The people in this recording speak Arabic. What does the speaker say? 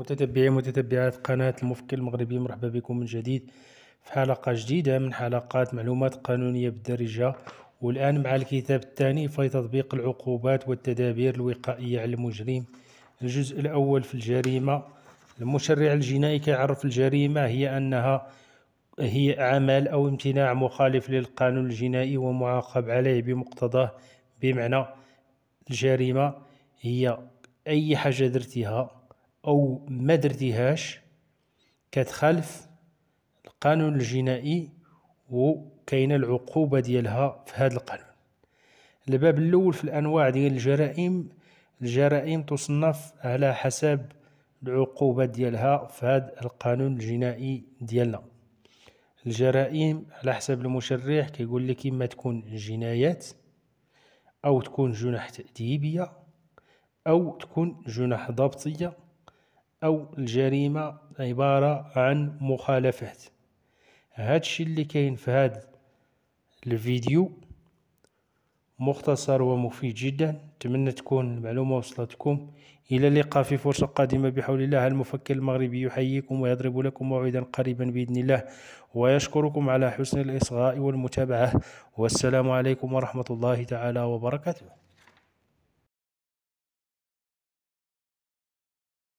متتبعي متتبعات قناة المفك المغربي مرحبا بكم من جديد في حلقة جديدة من حلقات معلومات قانونية بالدارجة والآن مع الكتاب الثاني في تطبيق العقوبات والتدابير الوقائية على المجرم الجزء الأول في الجريمة المشرع الجنائي كيعرف الجريمة هي أنها هي عمل أو امتناع مخالف للقانون الجنائي ومعاقب عليه بمقتضاه بمعنى الجريمة هي أي حاجة درتها أو ما درتيهاش كتخالف القانون الجنائي وكاينه العقوبة ديالها في هذا القانون الباب الأول في الأنواع ديال الجرائم الجرائم تصنف على حسب العقوبة ديالها في هذا القانون الجنائي ديالنا الجرائم على حسب المشرع كيقول لك اما تكون جنايات او تكون جناح تأديبية او تكون جناح ضبطية أو الجريمة عبارة عن مخالفات هذا الشيء اللي كاين في هاد الفيديو مختصر ومفيد جدا نتمنى تكون المعلومة وصلتكم إلى اللقاء في فرصة قادمة بحول الله المفكر المغربي يحييكم ويضرب لكم موعدا قريبا بإذن الله ويشكركم على حسن الإصغاء والمتابعة والسلام عليكم ورحمة الله تعالى وبركاته